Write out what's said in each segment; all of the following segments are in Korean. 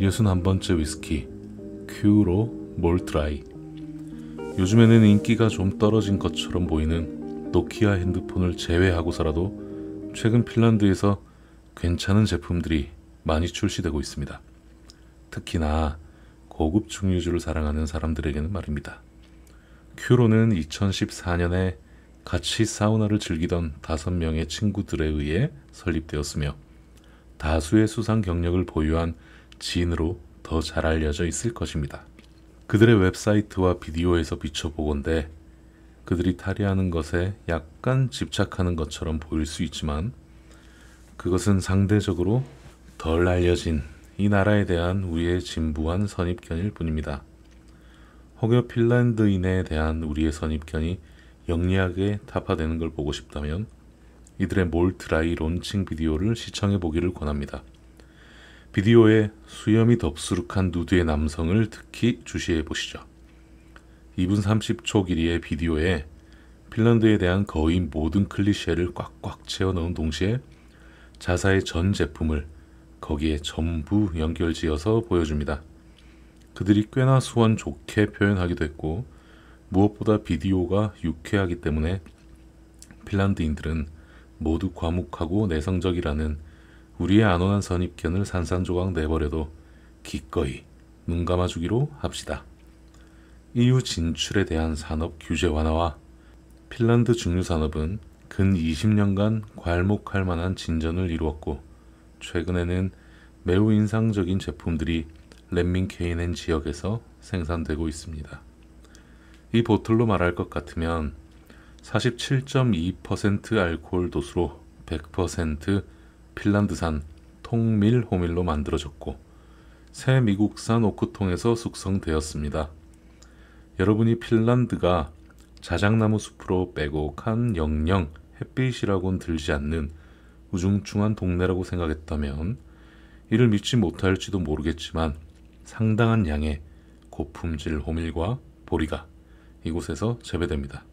61번째 위스키 큐로 몰트라이 요즘에는 인기가 좀 떨어진 것처럼 보이는 노키아 핸드폰을 제외하고서라도 최근 핀란드에서 괜찮은 제품들이 많이 출시되고 있습니다. 특히나 고급 증류주를 사랑하는 사람들에게는 말입니다. 큐로는 2014년에 같이 사우나를 즐기던 5명의 친구들에 의해 설립되었으며 다수의 수상 경력을 보유한 지인으로 더 잘 알려져 있을 것입니다. 그들의 웹사이트와 비디오에서 비춰보건대 그들이 탈의하는 것에 약간 집착하는 것처럼 보일 수 있지만 그것은 상대적으로 덜 알려진 이 나라에 대한 우리의 진부한 선입견일 뿐입니다. 혹여 핀란드인에 대한 우리의 선입견이 영리하게 타파되는 걸 보고 싶다면 이들의 몰트라이 론칭 비디오를 시청해 보기를 권합니다. 비디오에 수염이 덥수룩한 누드의 남성을 특히 주시해 보시죠. 2분 30초 길이의 비디오에 핀란드에 대한 거의 모든 클리셰를 꽉꽉 채워 넣은 동시에 자사의 전 제품을 거기에 전부 연결지어서 보여줍니다. 그들이 꽤나 수원 좋게 표현하기도 했고 무엇보다 비디오가 유쾌하기 때문에 핀란드인들은 모두 과묵하고 내성적이라는 우리의 안온한 선입견을 산산조각 내버려도 기꺼이 눈 감아주기로 합시다. EU 진출에 대한 산업 규제 완화와 핀란드 중류산업은 근 20년간 괄목할 만한 진전을 이루었고 최근에는 매우 인상적인 제품들이 렛민케이넨 지역에서 생산되고 있습니다. 이 보틀로 말할 것 같으면 47.2% 알코올 도수로 100% 핀란드산 통밀 호밀로 만들어졌고 새 미국산 오크통에서 숙성되었습니다. 여러분이 핀란드가 자작나무 숲으로 빼곡한 영영 햇빛이라곤 들지 않는 우중충한 동네라고 생각했다면 이를 믿지 못할지도 모르겠지만 상당한 양의 고품질 호밀과 보리가 이곳에서 재배됩니다.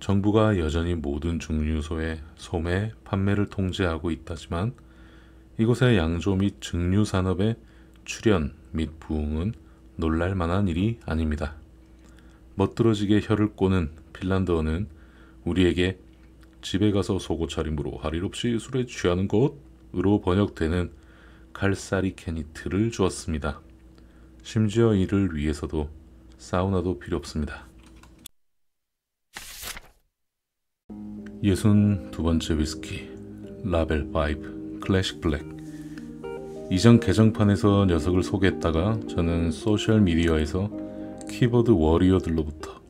정부가 여전히 모든 중류소의 소매, 판매를 통제하고 있다지만 이곳의 양조 및 증류 산업의 출현 및 부흥은 놀랄 만한 일이 아닙니다. 멋들어지게 혀를 꼬는 핀란드어는 우리에게 집에 가서 속옷 차림으로 할 일 없이 술에 취하는 것으로 번역되는 칼사리 캐니트를 주었습니다. 심지어 이를 위해서도 사우나도 필요 없습니다. 예순 두 번째 위스키 라벨 파이브 클래식 블랙 이전 개정판에서 녀석을 소개했다가 저는 소셜미디어에서 키보드 워리어들로부터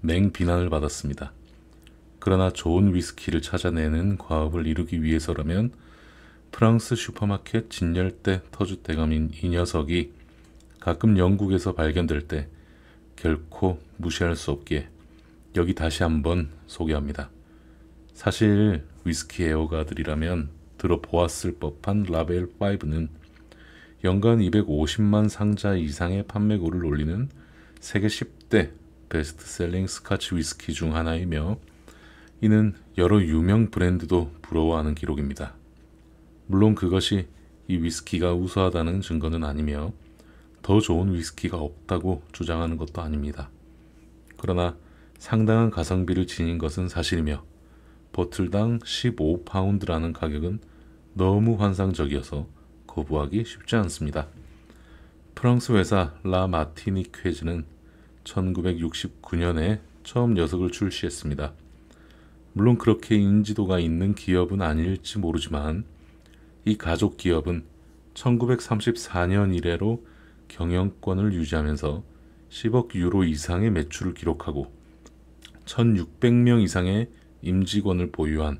맹비난을 받았습니다. 그러나 좋은 위스키를 찾아내는 과업을 이루기 위해서라면 프랑스 슈퍼마켓 진열대 터줏대감인 이 녀석이 가끔 영국에서 발견될 때 결코 무시할 수 없기에 여기 다시 한번 소개합니다. 사실 위스키 애호가들이라면 들어보았을 법한 라벨 5는 연간 250만 상자 이상의 판매고를 올리는 세계 10대 베스트셀링 스카치 위스키 중 하나이며 이는 여러 유명 브랜드도 부러워하는 기록입니다. 물론 그것이 이 위스키가 우수하다는 증거는 아니며 더 좋은 위스키가 없다고 주장하는 것도 아닙니다. 그러나 상당한 가성비를 지닌 것은 사실이며 버틀당 15파운드라는 가격은 너무 환상적이어서 거부하기 쉽지 않습니다. 프랑스 회사 라마티니 회즈는 1969년에 처음 녀석을 출시했습니다. 물론 그렇게 인지도가 있는 기업은 아닐지 모르지만 이 가족 기업은 1934년 이래로 경영권을 유지하면서 10억 유로 이상의 매출을 기록하고 1600명 이상의 임직원을 보유한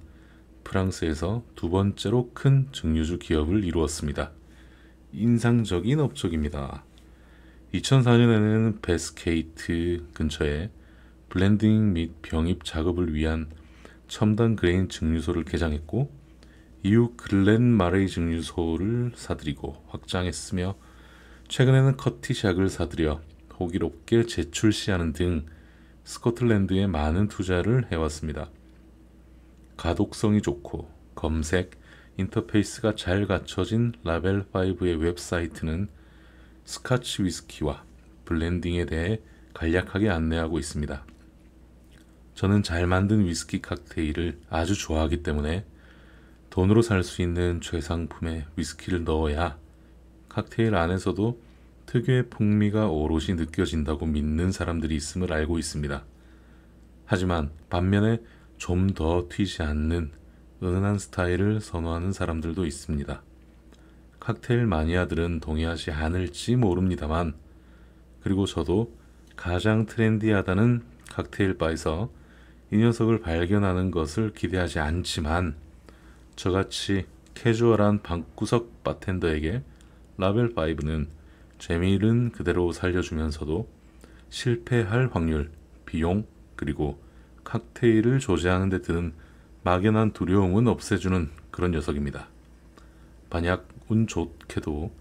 프랑스에서 두 번째로 큰 증류주 기업을 이루었습니다. 인상적인 업적입니다. 2004년에는 베스케이트 근처에 블렌딩 및 병입 작업을 위한 첨단 그레인 증류소를 개장했고 이후 글렌 마레이 증류소를 사들이고 확장했으며 최근에는 커티샥을 사들여 호기롭게 재출시하는 등 스코틀랜드에 많은 투자를 해왔습니다. 가독성이 좋고 검색, 인터페이스가 잘 갖춰진 라벨5의 웹사이트는 스카치 위스키와 블렌딩에 대해 간략하게 안내하고 있습니다. 저는 잘 만든 위스키 칵테일을 아주 좋아하기 때문에 돈으로 살 수 있는 최상품의 위스키를 넣어야 칵테일 안에서도 특유의 풍미가 오롯이 느껴진다고 믿는 사람들이 있음을 알고 있습니다. 하지만 반면에 좀더 튀지 않는 은은한 스타일을 선호하는 사람들도 있습니다. 칵테일 마니아들은 동의하지 않을지 모릅니다만 그리고 저도 가장 트렌디하다는 칵테일 바에서 이 녀석을 발견하는 것을 기대하지 않지만 저같이 캐주얼한 방구석 바텐더에게 라벨 5는 재미를 그대로 살려주면서도 실패할 확률, 비용, 그리고 칵테일을 조제하는 데 드는 막연한 두려움은 없애주는 그런 녀석입니다. 만약 운 좋게도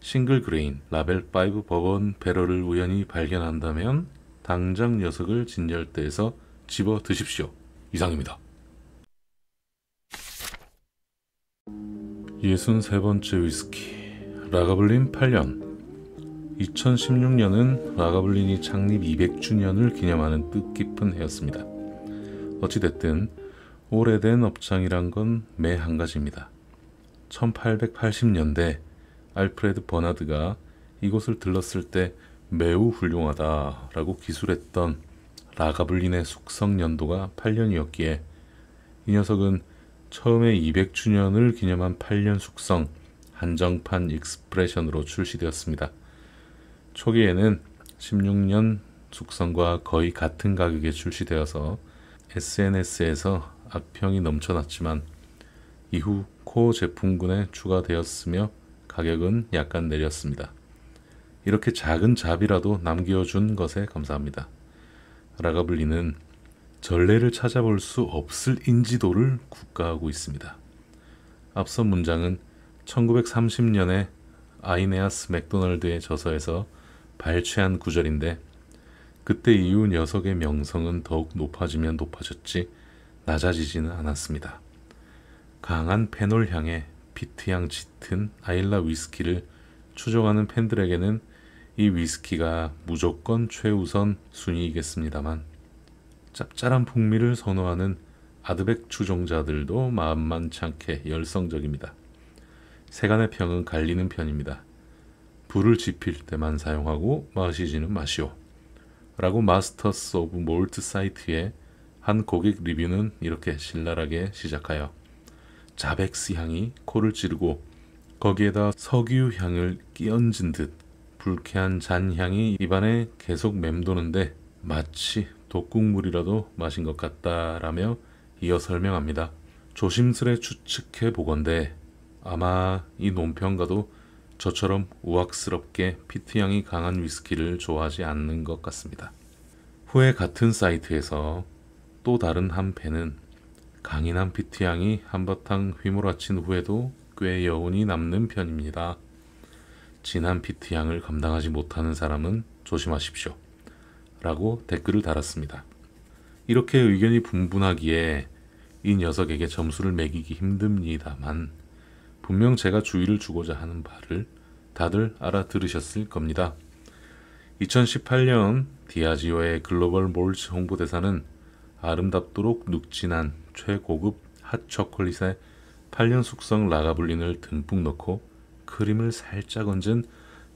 싱글 그레인 라벨 5 버건 배럴을 우연히 발견한다면 당장 녀석을 진열대에서 집어 드십시오. 이상입니다. 63번째 위스키 라가블린 8년 2016년은 라가블린이 창립 200주년을 기념하는 뜻깊은 해였습니다. 어찌됐든 오래된 업장이란 건 매 한 가지입니다. 1880년대 알프레드 버나드가 이곳을 들렀을 때 매우 훌륭하다라고 기술했던 라가블린의 숙성 연도가 8년이었기에 이 녀석은 처음에 200주년을 기념한 8년 숙성 한정판 익스프레션으로 출시되었습니다. 초기에는 16년 숙성과 거의 같은 가격에 출시되어서 SNS에서 악평이 넘쳐났지만 이후 코어 제품군에 추가되었으며 가격은 약간 내렸습니다. 이렇게 작은 잡이라도 남겨준 것에 감사합니다. 라가블리는 전례를 찾아볼 수 없을 인지도를 국가하고 있습니다. 앞선 문장은 1930년에 아이네아스 맥도널드의 저서에서 발췌한 구절인데 그때 이후 녀석의 명성은 더욱 높아지면 높아졌지 낮아지지는 않았습니다. 강한 페놀 향에 피트향 짙은 아일라 위스키를 추종하는 팬들에게는 이 위스키가 무조건 최우선 순위이겠습니다만 짭짤한 풍미를 선호하는 아드백 추종자들도 만만찮게 열성적입니다. 세간의 평은 갈리는 편입니다. 불을 지필 때만 사용하고 마시지는 마시오. 라고 마스터스 오브 몰트 사이트의 한 고객 리뷰는 이렇게 신랄하게 시작하여 자백스 향이 코를 찌르고 거기에다 석유 향을 끼얹은 듯 불쾌한 잔향이 입안에 계속 맴도는데 마치 독국물이라도 마신 것 같다라며 이어 설명합니다. 조심스레 추측해 보건데 아마 이 논평가도 저처럼 우악스럽게 피트향이 강한 위스키를 좋아하지 않는 것 같습니다. 후에 같은 사이트에서 또 다른 한 팬은 강인한 피트향이 한바탕 휘몰아친 후에도 꽤 여운이 남는 편입니다. 진한 피트향을 감당하지 못하는 사람은 조심하십시오. 라고 댓글을 달았습니다. 이렇게 의견이 분분하기에 이 녀석에게 점수를 매기기 힘듭니다만 분명 제가 주의를 주고자 하는 바를 다들 알아들으셨을 겁니다. 2018년 디아지오의 글로벌 몰즈 홍보대사는 아름답도록 눅진한 최고급 핫초콜릿에 8년 숙성 라가블린을 듬뿍 넣고 크림을 살짝 얹은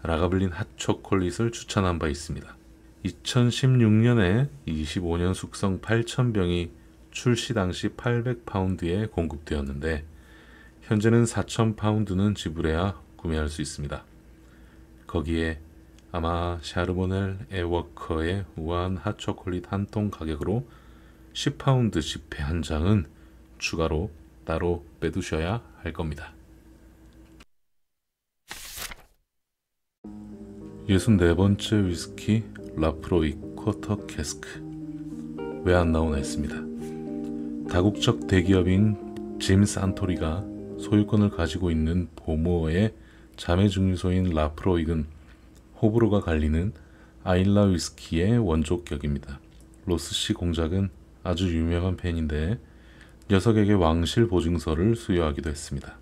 라가블린 핫초콜릿을 추천한 바 있습니다. 2016년에 25년 숙성 8,000병이 출시 당시 800파운드에 공급되었는데 현재는 4천 파운드는 지불해야 구매할 수 있습니다. 거기에 아마 샤르보넬 에워커의 우아한 핫초콜릿 한 통 가격으로 10파운드 지폐 한 장은 추가로 따로 빼두셔야 할 겁니다. 64번째 위스키 라프로이 쿼터 캐스크 왜 안 나오나 했습니다. 다국적 대기업인 짐 산토리가 소유권을 가지고 있는 보모어의 자매 증류소인 라프로익은 호불호가 갈리는 아일라 위스키의 원조격입니다. 로스씨 공작은 아주 유명한 팬인데 녀석에게 왕실 보증서를 수여하기도 했습니다.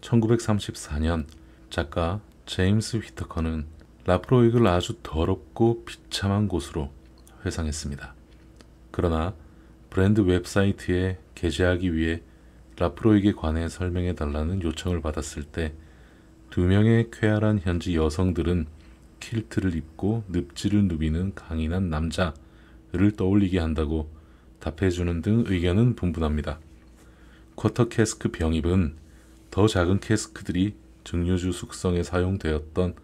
1934년 작가 제임스 휘터커는 라프로이그를 아주 더럽고 비참한 곳으로 회상했습니다. 그러나 브랜드 웹사이트에 게재하기 위해 라프로에게 관해 설명해 달라는 요청을 받았을 때 두 명의 쾌활한 현지 여성들은 킬트를 입고 늪지를 누비는 강인한 남자를 떠올리게 한다고 답해주는 등 의견은 분분합니다. 쿼터 캐스크 병입은 더 작은 캐스크들이 증류주 숙성에 사용되었던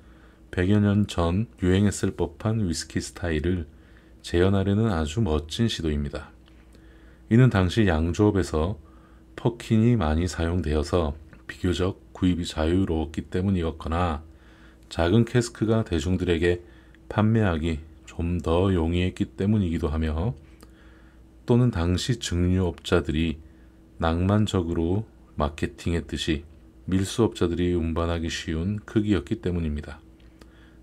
100여 년 전 유행했을 법한 위스키 스타일을 재현하려는 아주 멋진 시도입니다. 이는 당시 양조업에서 퍼킨이 많이 사용되어서 비교적 구입이 자유로웠기 때문이었거나 작은 캐스크가 대중들에게 판매하기 좀 더 용이했기 때문이기도 하며 또는 당시 증류업자들이 낭만적으로 마케팅했듯이 밀수업자들이 운반하기 쉬운 크기였기 때문입니다.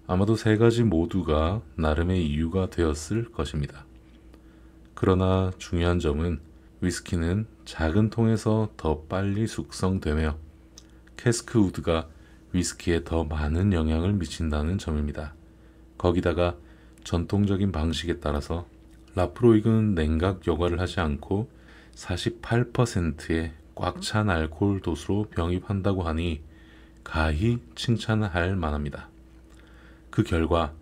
아마도 세 가지 모두가 나름의 이유가 되었을 것입니다. 그러나 중요한 점은 위스키는 작은 통에서 더 빨리 숙성되며 캐스크 우드가 위스키에 더 많은 영향을 미친다는 점입니다. 거기다가 전통적인 방식에 따라서 라프로이그는 냉각 여과를 하지 않고 48%의 꽉 찬 알코올 도수로 병입한다고 하니 가히 칭찬할 만합니다. 그 결과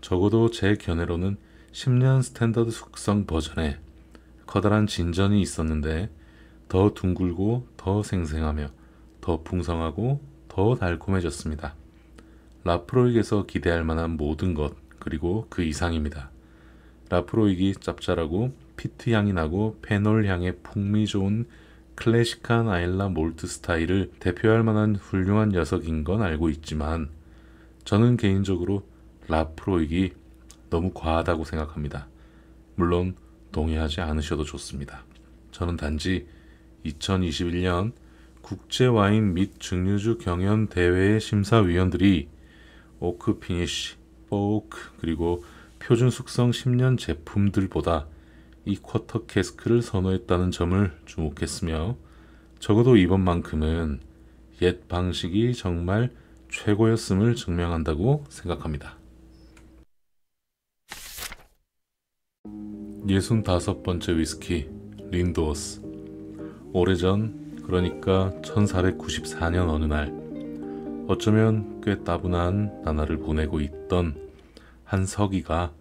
적어도 제 견해로는 10년 스탠다드 숙성 버전에 커다란 진전이 있었는데 더 둥글고 더 생생하며 더 풍성하고 더 달콤해졌습니다. 라프로익에서 기대할 만한 모든 것 그리고 그 이상입니다. 라프로익이 짭짤하고 피트 향이 나고 페놀 향의 풍미 좋은 클래식한 아일라 몰트 스타일을 대표할 만한 훌륭한 녀석인 건 알고 있지만 저는 개인적으로 라프로익이 너무 과하다고 생각합니다. 물론 동의하지 않으셔도 좋습니다. 저는 단지 2021년 국제 와인 및 증류주 경연 대회의 심사위원들이 오크 피니쉬, 포크 그리고 표준 숙성 10년 제품들보다 이 쿼터 캐스크를 선호했다는 점을 주목했으며 적어도 이번만큼은 옛 방식이 정말 최고였음을 증명한다고 생각합니다. 65번째 위스키 린도어스 오래전 그러니까 1494년 어느 날 어쩌면 꽤 따분한 나날을 보내고 있던 한 서기가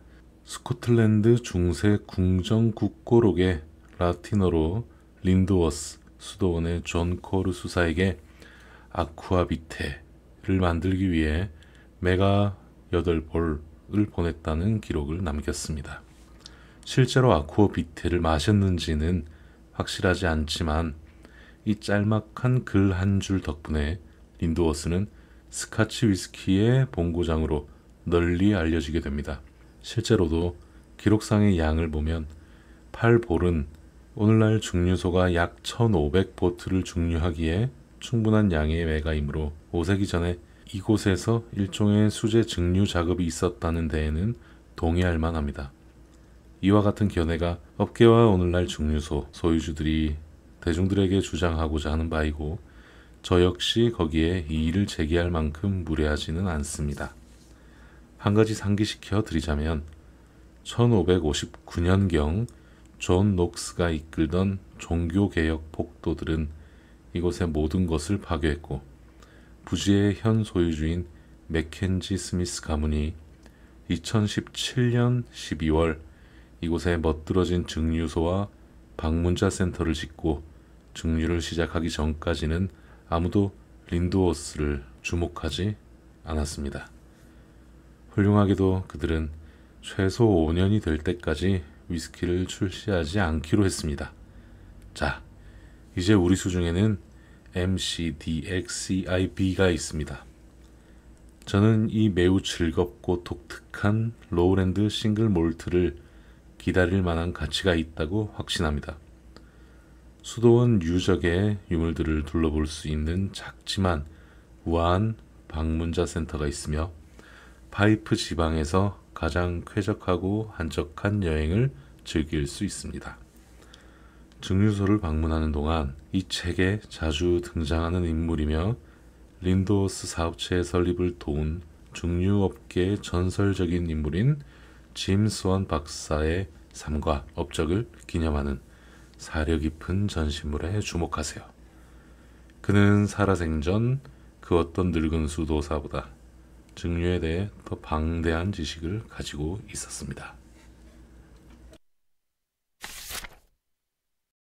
스코틀랜드 중세 궁정 국고록의 라틴어로 린드워스 수도원의 존 코르 수사에게 아쿠아비테를 만들기 위해 메가 8볼을 보냈다는 기록을 남겼습니다. 실제로 아쿠아비테를 마셨는지는 확실하지 않지만 이 짤막한 글 한 줄 덕분에 린도어스는 스카치 위스키의 본고장으로 널리 알려지게 됩니다. 실제로도 기록상의 양을 보면 8볼은 오늘날 중류소가 약 1500보트를 중류하기에 충분한 양의 외가이므로 5세기 전에 이곳에서 일종의 수제 증류 작업이 있었다는 데에는 동의할 만합니다. 이와 같은 견해가 업계와 오늘날 중류소 소유주들이 대중들에게 주장하고자 하는 바이고 저 역시 거기에 이의를 제기할 만큼 무례하지는 않습니다. 한 가지 상기시켜 드리자면 1559년경 존 녹스가 이끌던 종교개혁 폭도들은 이곳의 모든 것을 파괴했고 부지의 현 소유주인 맥켄지 스미스 가문이 2017년 12월 이곳에 멋들어진 증류소와 방문자 센터를 짓고 증류를 시작하기 전까지는 아무도 린드워스를 주목하지 않았습니다. 훌륭하게도 그들은 최소 5년이 될 때까지 위스키를 출시하지 않기로 했습니다. 자, 이제 우리 수중에는 MCDXCIB가 있습니다. 저는 이 매우 즐겁고 독특한 로우랜드 싱글 몰트를 기다릴 만한 가치가 있다고 확신합니다. 수도원 유적의 유물들을 둘러볼 수 있는 작지만 우아한 방문자 센터가 있으며 파이프 지방에서 가장 쾌적하고 한적한 여행을 즐길 수 있습니다. 증류소를 방문하는 동안 이 책에 자주 등장하는 인물이며 린도스 사업체 설립을 도운 증류업계의 전설적인 인물인 짐스원 박사의 삶과 업적을 기념하는 사려 깊은 전시물에 주목하세요. 그는 살아생전 그 어떤 늙은 수도사보다 증류에 대해 더 방대한 지식을 가지고 있었습니다.